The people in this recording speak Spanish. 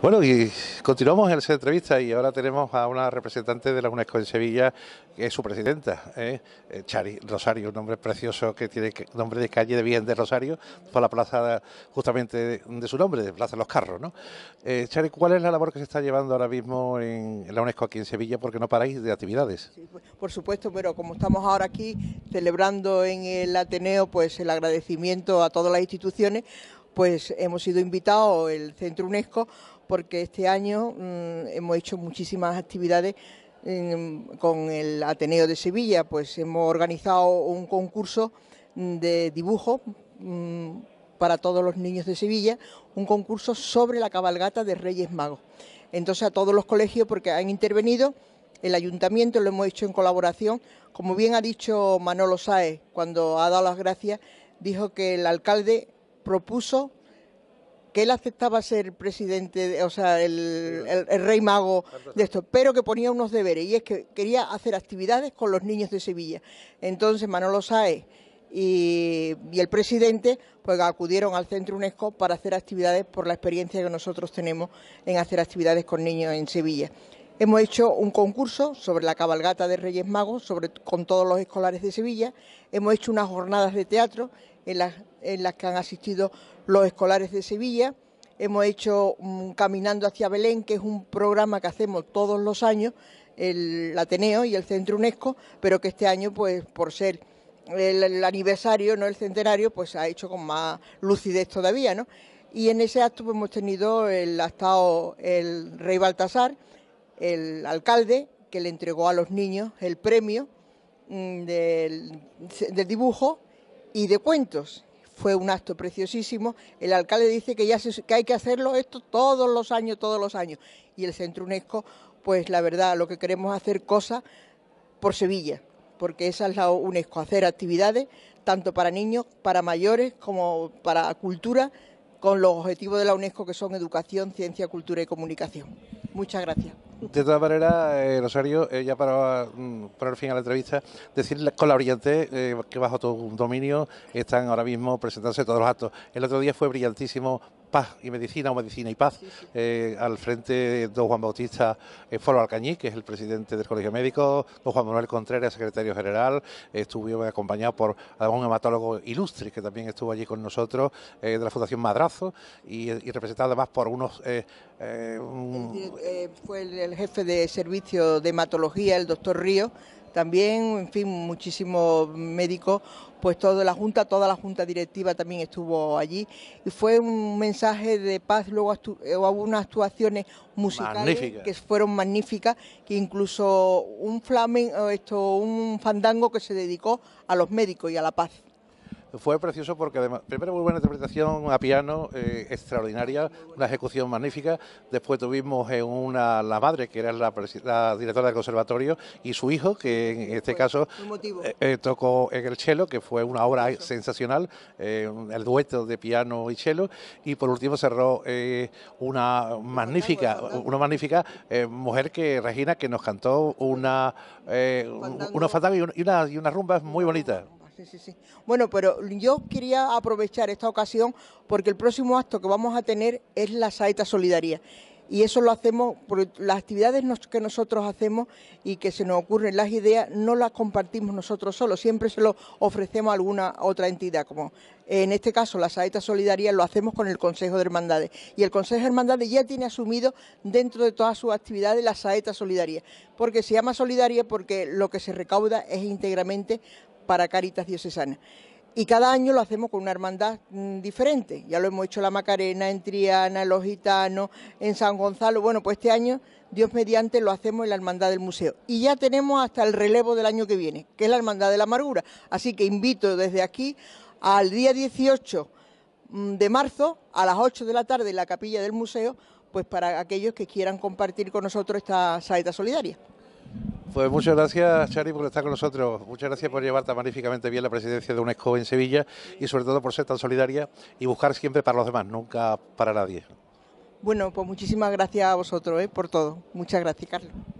Bueno, y continuamos en esa entrevista y ahora tenemos a una representante de la UNESCO en Sevilla, que es su presidenta, eh, eh Chari Rosario, un nombre precioso que tiene nombre de calle de bien de Rosario, por la plaza justamente de, su nombre, de Plaza de Los Carros, ¿no? Eh, Chari, ¿cuál es la labor que se está llevando ahora mismo en, la UNESCO aquí en Sevilla? Porque no paráis de actividades. Pues, por supuesto, pero como estamos ahora aquí celebrando en el Ateneo, pues el agradecimiento a todas las instituciones, pues hemos sido invitados, el Centro UNESCO, porque este año mm, hemos hecho muchísimas actividades mm, con el Ateneo de Sevilla, pues hemos organizado un concurso mm, de dibujo para todos los niños de Sevilla, un concurso sobre la cabalgata de Reyes Magos. Entonces a todos los colegios, porque han intervenido, el ayuntamiento lo hemos hecho en colaboración, como bien ha dicho Manolo Saez cuando ha dado las gracias, dijo que el alcalde propuso él aceptaba ser presidente, o sea, el, rey mago pues, de esto, pero que ponía unos deberes y es que quería hacer actividades con los niños de Sevilla. Entonces Manolo Sáez y, y el presidente pues acudieron al centro UNESCO para hacer actividades por la experiencia que nosotros tenemos en hacer actividades con niños en Sevilla. Hemos hecho un concurso sobre la cabalgata de Reyes Magos, con todos los escolares de Sevilla. Hemos hecho unas jornadas de teatro en las, que han asistido los escolares de Sevilla. Hemos hecho Caminando hacia Belén, que es un programa que hacemos todos los años, el Ateneo y el Centro UNESCO, pero que este año, pues por ser el, aniversario, no el centenario, pues se ha hecho con más lucidez todavía, ¿no? Y en ese acto pues, hemos tenido el, ha estado el rey Baltasar, el alcalde que le entregó a los niños el premio mm, del, dibujo y de cuentos. Fue un acto preciosísimo. El alcalde dice que ya hay que hacerlo esto todos los años, todos los años. Y el Centro UNESCO, pues la verdad, lo que queremos hacer cosas por Sevilla, porque esa es la UNESCO, hacer actividades tanto para niños, para mayores, como para cultura, con los objetivos de la UNESCO que son educación, ciencia, cultura y comunicación. Muchas gracias. De todas maneras, eh, Rosario, eh, ya para mm, poner fin a la entrevista, decir con la brillantez eh, que bajo tu dominio están ahora mismo presentándose todos los actos. El otro día fue brillantísimo Paz y Medicina o Medicina y Paz, eh, al frente don Juan Bautista eh, Foro Alcañí, que es el presidente del Colegio Médico, don Juan Manuel Contreras, secretario general, estuvo acompañado por un hematólogo ilustre que también estuvo allí con nosotros, eh, de la Fundación Madrazo, y, representado además por unos... fue el, jefe de servicio de hematología, el doctor Río también, en fin, muchísimos médicos, pues toda la Junta, toda la Junta Directiva también estuvo allí. Y fue un mensaje de paz, luego eh, hubo unas actuaciones musicales que fueron magníficas, que incluso un flamen, esto, un fandango que se dedicó a los médicos y a la paz fue precioso porque además, primero muy buena interpretación a piano, eh, extraordinaria, una ejecución magnífica. Después tuvimos eh, una la madre, que era la, directora del conservatorio, y su hijo, que en este caso eh, tocó en el cello, que fue una obra sensacional, el dueto de piano y cello. Y por último cerró una magnífica, una magnífica mujer que Regina, que nos cantó una, unos y, una, y unas rumbas muy bonitas. Sí, sí, sí. Bueno, pero yo quería aprovechar esta ocasión porque el próximo acto que vamos a tener es la Saeta Solidaria. Y eso lo hacemos por las actividades que nosotros hacemos y que se nos ocurren las ideas, no las compartimos nosotros solos, siempre se lo ofrecemos a alguna otra entidad, como en este caso la Saeta Solidaria lo hacemos con el Consejo de Hermandades. Y el Consejo de Hermandades ya tiene asumido dentro de todas sus actividades la Saeta Solidaria, porque se llama Solidaria porque lo que se recauda es íntegramente para Caritas Diocesana. Y cada año lo hacemos con una hermandad mm, diferente. Ya lo hemos hecho en La Macarena, en Triana, en Los Gitanos, en San Gonzalo. Bueno, pues este año, Dios mediante, lo hacemos en la Hermandad del Museo. Y ya tenemos hasta el relevo del año que viene, que es la Hermandad de la Amargura. Así que invito desde aquí al día 18 mm, de marzo, a las 8 de la tarde, en la capilla del museo, pues para aquellos que quieran compartir con nosotros esta saeta solidaria. Pues muchas gracias, Chari, por estar con nosotros. Muchas gracias por llevar tan magníficamente bien la presidencia de UNESCO en Sevilla y sobre todo por ser tan solidaria y buscar siempre para los demás, nunca para nadie. Bueno, pues muchísimas gracias a vosotros ¿eh? por todo. Muchas gracias, Carlos.